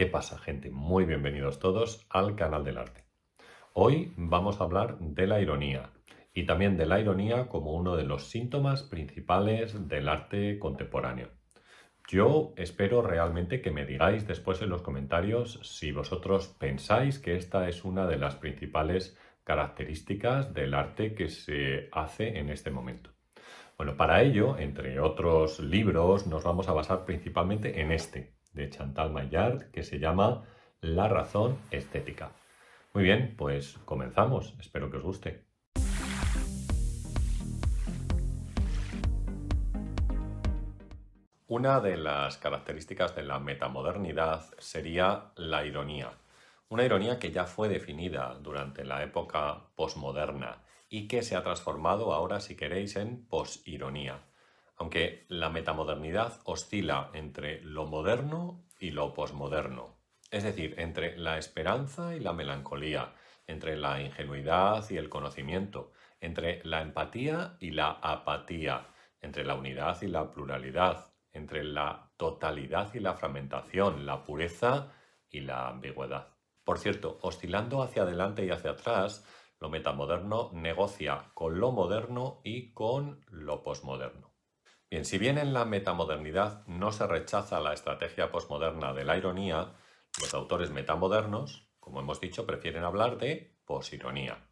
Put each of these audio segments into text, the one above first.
¿Qué pasa, gente? Muy bienvenidos todos al canal del arte. Hoy vamos a hablar de la ironía y también de la ironía como uno de los síntomas principales del arte contemporáneo. Yo espero realmente que me digáis después en los comentarios si vosotros pensáis que esta es una de las principales características del arte que se hace en este momento. Bueno, para ello, entre otros libros, nos vamos a basar principalmente en este, de Chantal Maillard que se llama La razón estética. Muy bien, pues comenzamos. Espero que os guste. Una de las características de la metamodernidad sería la ironía. Una ironía que ya fue definida durante la época posmoderna y que se ha transformado ahora, si queréis, en posironía aunque la metamodernidad oscila entre lo moderno y lo posmoderno, es decir, entre la esperanza y la melancolía, entre la ingenuidad y el conocimiento, entre la empatía y la apatía, entre la unidad y la pluralidad, entre la totalidad y la fragmentación, la pureza y la ambigüedad. Por cierto, oscilando hacia adelante y hacia atrás, lo metamoderno negocia con lo moderno y con lo posmoderno. Bien, si bien en la metamodernidad no se rechaza la estrategia posmoderna de la ironía, los autores metamodernos, como hemos dicho, prefieren hablar de posironía.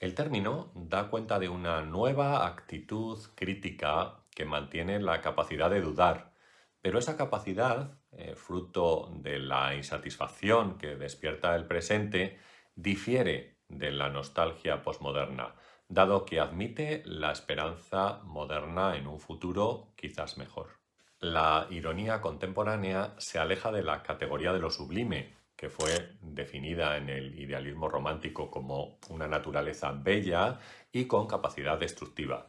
El término da cuenta de una nueva actitud crítica que mantiene la capacidad de dudar, pero esa capacidad, eh, fruto de la insatisfacción que despierta el presente, difiere de la nostalgia posmoderna, dado que admite la esperanza moderna en un futuro quizás mejor. La ironía contemporánea se aleja de la categoría de lo sublime, que fue definida en el idealismo romántico como una naturaleza bella y con capacidad destructiva.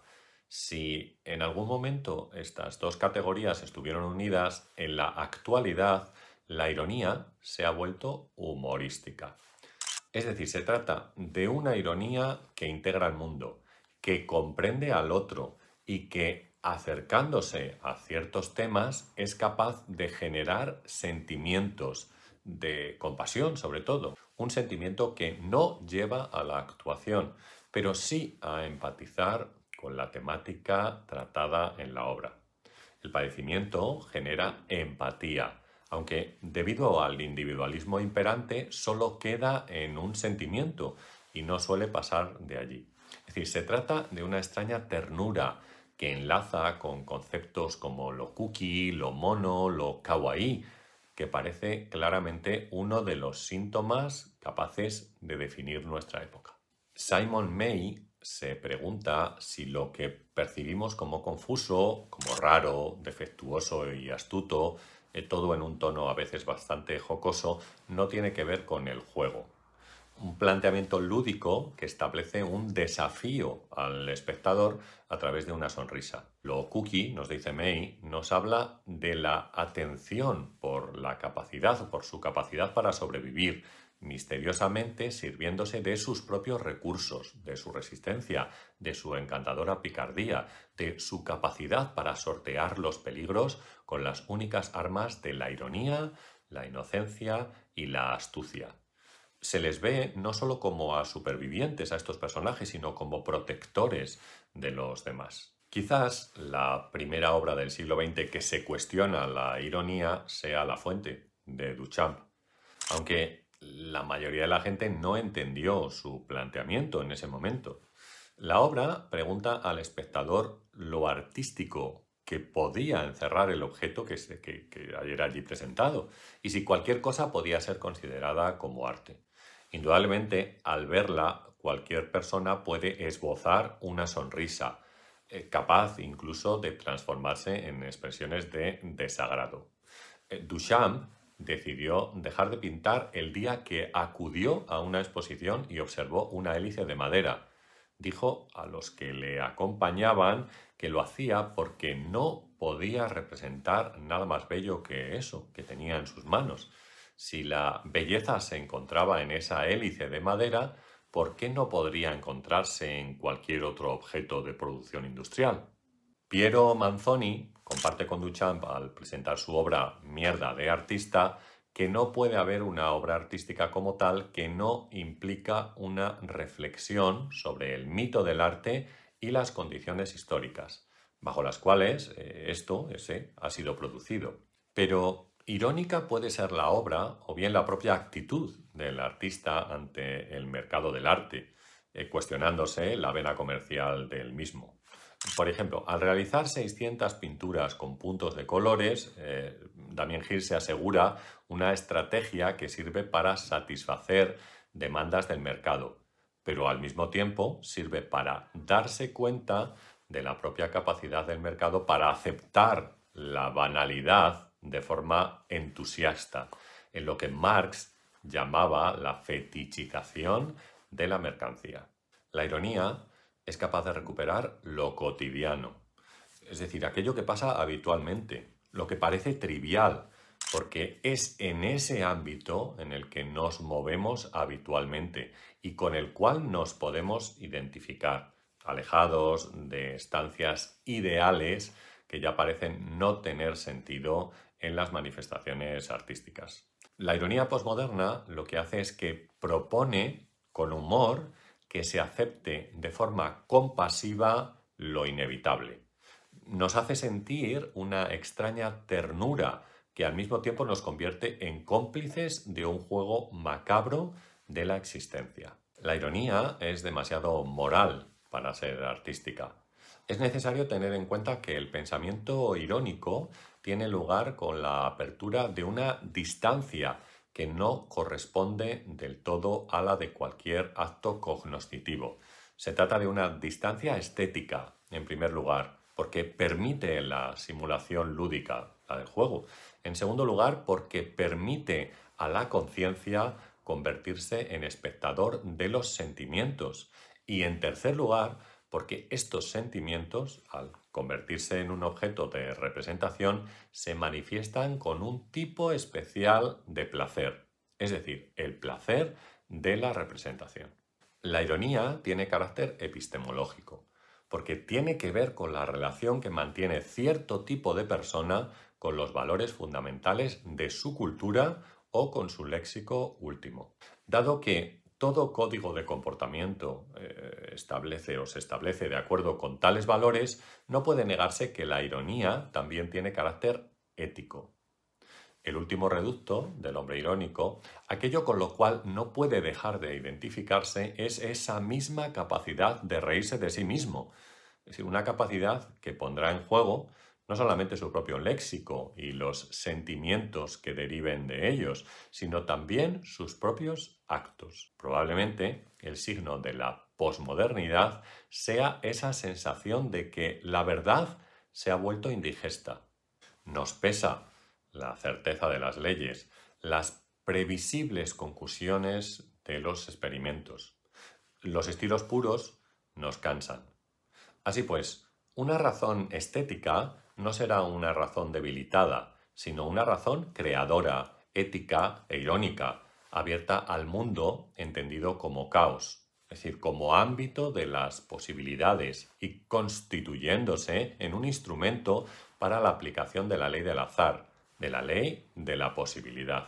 Si en algún momento estas dos categorías estuvieron unidas, en la actualidad la ironía se ha vuelto humorística. Es decir, se trata de una ironía que integra el mundo, que comprende al otro y que, acercándose a ciertos temas, es capaz de generar sentimientos de compasión, sobre todo, un sentimiento que no lleva a la actuación, pero sí a empatizar con la temática tratada en la obra. El padecimiento genera empatía, aunque debido al individualismo imperante solo queda en un sentimiento y no suele pasar de allí. Es decir, se trata de una extraña ternura que enlaza con conceptos como lo cookie, lo mono, lo kawaii, que parece claramente uno de los síntomas capaces de definir nuestra época. Simon May se pregunta si lo que percibimos como confuso, como raro, defectuoso y astuto, eh, todo en un tono a veces bastante jocoso, no tiene que ver con el juego. Un planteamiento lúdico que establece un desafío al espectador a través de una sonrisa. Lo cookie, nos dice May, nos habla de la atención por la capacidad, o por su capacidad para sobrevivir, misteriosamente sirviéndose de sus propios recursos, de su resistencia, de su encantadora picardía, de su capacidad para sortear los peligros con las únicas armas de la ironía, la inocencia y la astucia. Se les ve no solo como a supervivientes a estos personajes, sino como protectores de los demás. Quizás la primera obra del siglo XX que se cuestiona la ironía sea La Fuente, de Duchamp. Aunque la mayoría de la gente no entendió su planteamiento en ese momento. La obra pregunta al espectador lo artístico que podía encerrar el objeto que, se, que, allí presentado y si cualquier cosa podía ser considerada como arte. Indudablemente, al verla, cualquier persona puede esbozar una sonrisa, eh, capaz incluso de transformarse en expresiones de desagrado. Eh, Duchamp decidió dejar de pintar el día que acudió a una exposición y observó una hélice de madera. Dijo a los que le acompañaban que lo hacía porque no podía representar nada más bello que eso que tenía en sus manos. Si la belleza se encontraba en esa hélice de madera, ¿por qué no podría encontrarse en cualquier otro objeto de producción industrial? Piero Manzoni comparte con Duchamp al presentar su obra Mierda de artista que no puede haber una obra artística como tal que no implica una reflexión sobre el mito del arte y las condiciones históricas, bajo las cuales eh, esto ese, ha sido producido. Pero irónica puede ser la obra o bien la propia actitud del artista ante el mercado del arte, eh, cuestionándose la vena comercial del mismo. Por ejemplo, al realizar 600 pinturas con puntos de colores, eh, Damien Hirst se asegura una estrategia que sirve para satisfacer demandas del mercado, pero al mismo tiempo sirve para darse cuenta de la propia capacidad del mercado para aceptar la banalidad de forma entusiasta, en lo que Marx llamaba la fetichización de la mercancía. La ironía es capaz de recuperar lo cotidiano, es decir, aquello que pasa habitualmente, lo que parece trivial, porque es en ese ámbito en el que nos movemos habitualmente y con el cual nos podemos identificar, alejados de estancias ideales que ya parecen no tener sentido en las manifestaciones artísticas. La ironía posmoderna lo que hace es que propone con humor que se acepte de forma compasiva lo inevitable. Nos hace sentir una extraña ternura que al mismo tiempo nos convierte en cómplices de un juego macabro de la existencia. La ironía es demasiado moral para ser artística. Es necesario tener en cuenta que el pensamiento irónico tiene lugar con la apertura de una distancia que no corresponde del todo a la de cualquier acto cognoscitivo. Se trata de una distancia estética, en primer lugar, porque permite la simulación lúdica, la del juego. En segundo lugar, porque permite a la conciencia convertirse en espectador de los sentimientos. Y en tercer lugar, porque estos sentimientos, al convertirse en un objeto de representación, se manifiestan con un tipo especial de placer, es decir, el placer de la representación. La ironía tiene carácter epistemológico, porque tiene que ver con la relación que mantiene cierto tipo de persona con los valores fundamentales de su cultura o con su léxico último. Dado que todo código de comportamiento eh, establece o se establece de acuerdo con tales valores, no puede negarse que la ironía también tiene carácter ético. El último reducto del hombre irónico, aquello con lo cual no puede dejar de identificarse, es esa misma capacidad de reírse de sí mismo. Es decir, una capacidad que pondrá en juego no solamente su propio léxico y los sentimientos que deriven de ellos, sino también sus propios actos. Probablemente el signo de la posmodernidad sea esa sensación de que la verdad se ha vuelto indigesta. Nos pesa la certeza de las leyes, las previsibles conclusiones de los experimentos. Los estilos puros nos cansan. Así pues, una razón estética no será una razón debilitada, sino una razón creadora, ética e irónica, abierta al mundo entendido como caos, es decir, como ámbito de las posibilidades y constituyéndose en un instrumento para la aplicación de la ley del azar, de la ley de la posibilidad.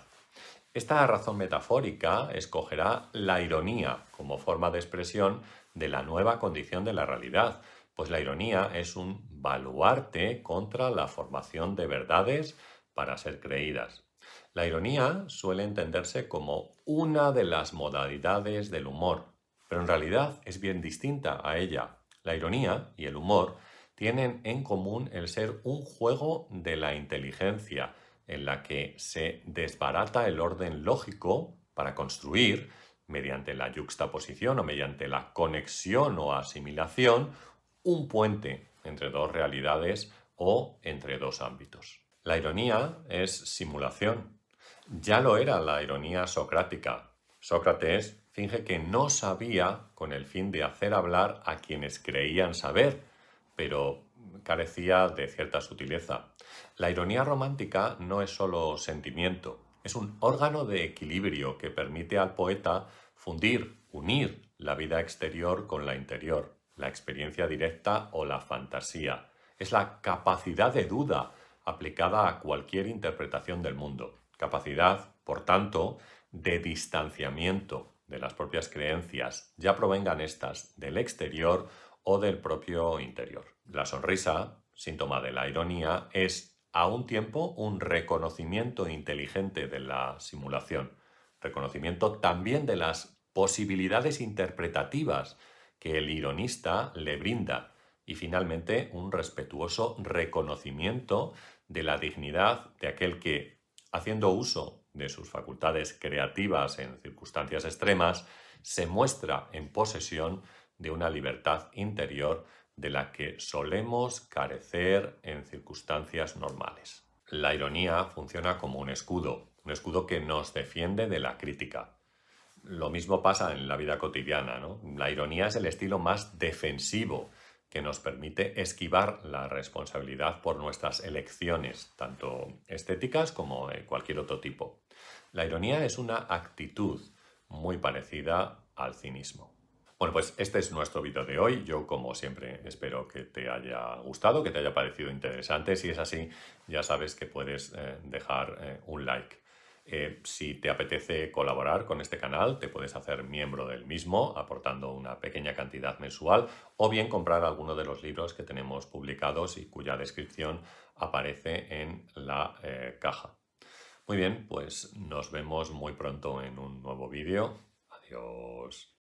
Esta razón metafórica escogerá la ironía como forma de expresión de la nueva condición de la realidad, pues la ironía es un baluarte contra la formación de verdades para ser creídas. La ironía suele entenderse como una de las modalidades del humor, pero en realidad es bien distinta a ella. La ironía y el humor tienen en común el ser un juego de la inteligencia, en la que se desbarata el orden lógico para construir, mediante la juxtaposición o mediante la conexión o asimilación, un puente entre dos realidades o entre dos ámbitos. La ironía es simulación. Ya lo era la ironía socrática. Sócrates finge que no sabía con el fin de hacer hablar a quienes creían saber, pero carecía de cierta sutileza. La ironía romántica no es solo sentimiento, es un órgano de equilibrio que permite al poeta fundir, unir la vida exterior con la interior la experiencia directa o la fantasía. Es la capacidad de duda aplicada a cualquier interpretación del mundo. Capacidad, por tanto, de distanciamiento de las propias creencias, ya provengan estas del exterior o del propio interior. La sonrisa, síntoma de la ironía, es a un tiempo un reconocimiento inteligente de la simulación, reconocimiento también de las posibilidades interpretativas que el ironista le brinda y finalmente un respetuoso reconocimiento de la dignidad de aquel que, haciendo uso de sus facultades creativas en circunstancias extremas, se muestra en posesión de una libertad interior de la que solemos carecer en circunstancias normales. La ironía funciona como un escudo, un escudo que nos defiende de la crítica, lo mismo pasa en la vida cotidiana, La ironía es el estilo más defensivo que nos permite esquivar la responsabilidad por nuestras elecciones, tanto estéticas como de cualquier otro tipo. La ironía es una actitud muy parecida al cinismo. Bueno, pues este es nuestro vídeo de hoy. Yo, como siempre, espero que te haya gustado, que te haya parecido interesante. Si es así, ya sabes que puedes eh, dejar eh, un like. Eh, si te apetece colaborar con este canal, te puedes hacer miembro del mismo aportando una pequeña cantidad mensual o bien comprar alguno de los libros que tenemos publicados y cuya descripción aparece en la eh, caja. Muy bien, pues nos vemos muy pronto en un nuevo vídeo. Adiós.